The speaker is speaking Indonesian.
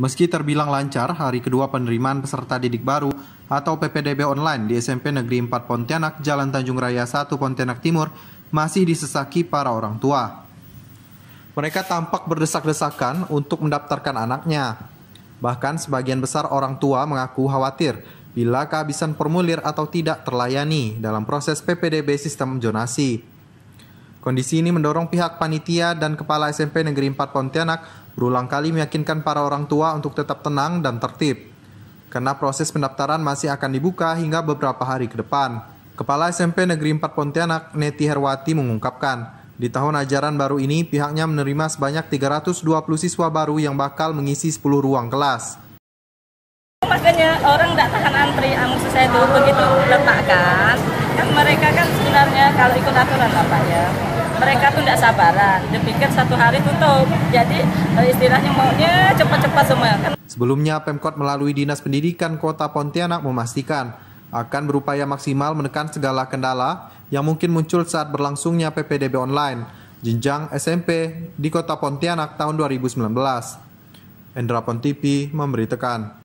Meski terbilang lancar, hari kedua penerimaan peserta didik baru atau PPDB online di SMP Negeri 4 Pontianak, Jalan Tanjung Raya 1 Pontianak Timur masih disesaki para orang tua. Mereka tampak berdesak-desakan untuk mendaftarkan anaknya. Bahkan sebagian besar orang tua mengaku khawatir bila kehabisan formulir atau tidak terlayani dalam proses PPDB sistem jonasi. Kondisi ini mendorong pihak panitia dan kepala SMP Negeri 4 Pontianak berulang kali meyakinkan para orang tua untuk tetap tenang dan tertib. Karena proses pendaftaran masih akan dibuka hingga beberapa hari ke depan. Kepala SMP Negeri 4 Pontianak, Neti Herwati mengungkapkan, di tahun ajaran baru ini pihaknya menerima sebanyak 320 siswa baru yang bakal mengisi 10 ruang kelas. Makanya orang tidak tahan antri, saya itu begitu letakkan, kan mereka kan sebenarnya kalau ikut aturan apa ya. Mereka tuh tidak sabaran, dipikir satu hari tutup. Jadi eh, istilahnya maunya cepat-cepat semua. Kan. Sebelumnya, Pemkot melalui Dinas Pendidikan Kota Pontianak memastikan akan berupaya maksimal menekan segala kendala yang mungkin muncul saat berlangsungnya PPDB online jenjang SMP di Kota Pontianak tahun 2019. Endra Pontipi memberitakan.